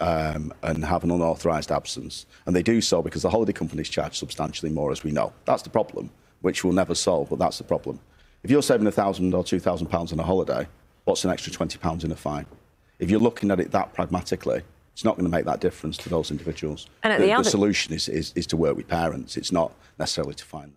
um, and have an unauthorised absence. And they do so because the holiday companies charge substantially more, as we know. That's the problem, which we'll never solve, but that's the problem. If you're saving a thousand or two thousand pounds on a holiday, what's an extra twenty pounds in a fine? If you're looking at it that pragmatically, it's not going to make that difference to those individuals. And the, the, the solution is, is, is to work with parents. It's not necessarily to fine them.